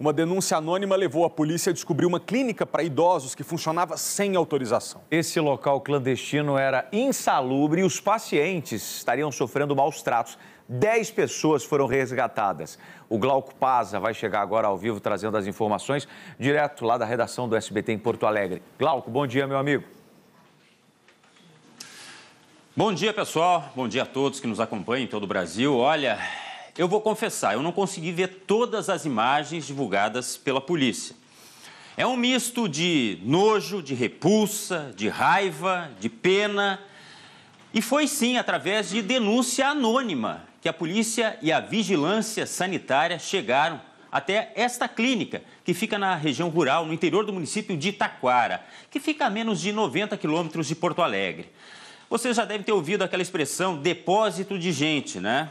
Uma denúncia anônima levou a polícia a descobrir uma clínica para idosos que funcionava sem autorização. Esse local clandestino era insalubre e os pacientes estariam sofrendo maus tratos. Dez pessoas foram resgatadas. O Glauco Paza vai chegar agora ao vivo trazendo as informações direto lá da redação do SBT em Porto Alegre. Glauco, bom dia, meu amigo. Bom dia, pessoal. Bom dia a todos que nos acompanham em todo o Brasil. Olha, eu vou confessar, eu não consegui ver todas as imagens divulgadas pela polícia. É um misto de nojo, de repulsa, de raiva, de pena. E foi sim através de denúncia anônima que a polícia e a vigilância sanitária chegaram até esta clínica, que fica na região rural, no interior do município de Itaquara, que fica a menos de 90 quilômetros de Porto Alegre. Você já deve ter ouvido aquela expressão depósito de gente, né?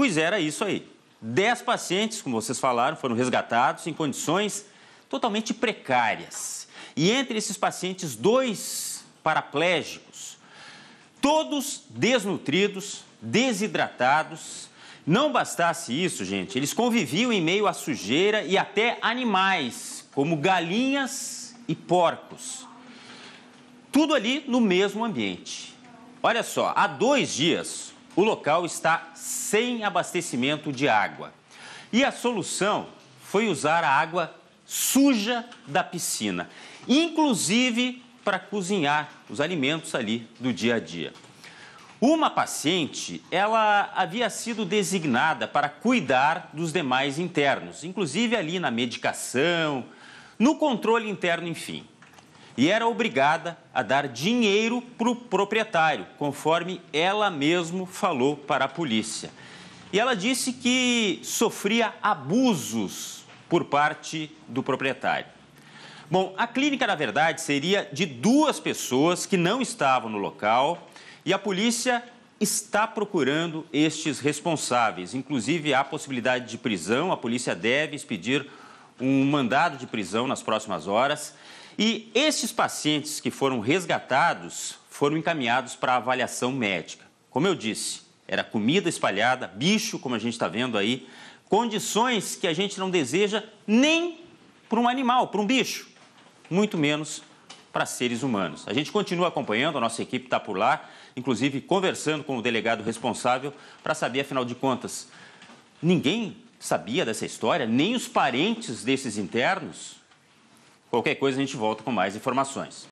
Pois era isso aí. Dez pacientes, como vocês falaram, foram resgatados em condições totalmente precárias. E entre esses pacientes, dois paraplégicos, todos desnutridos, desidratados. Não bastasse isso, gente, eles conviviam em meio à sujeira e até animais, como galinhas e porcos. Tudo ali no mesmo ambiente. Olha só, há dois dias, o local está sem abastecimento de água. E a solução foi usar a água suja da piscina, inclusive para cozinhar os alimentos ali do dia a dia. Uma paciente, ela havia sido designada para cuidar dos demais internos, inclusive ali na medicação, no controle interno, enfim e era obrigada a dar dinheiro para o proprietário, conforme ela mesmo falou para a polícia. E ela disse que sofria abusos por parte do proprietário. Bom, a clínica, na verdade, seria de duas pessoas que não estavam no local e a polícia está procurando estes responsáveis. Inclusive, há possibilidade de prisão, a polícia deve expedir um mandado de prisão nas próximas horas. E esses pacientes que foram resgatados foram encaminhados para avaliação médica. Como eu disse, era comida espalhada, bicho, como a gente está vendo aí, condições que a gente não deseja nem para um animal, para um bicho, muito menos para seres humanos. A gente continua acompanhando, a nossa equipe está por lá, inclusive conversando com o delegado responsável para saber, afinal de contas, ninguém sabia dessa história, nem os parentes desses internos. Qualquer coisa a gente volta com mais informações.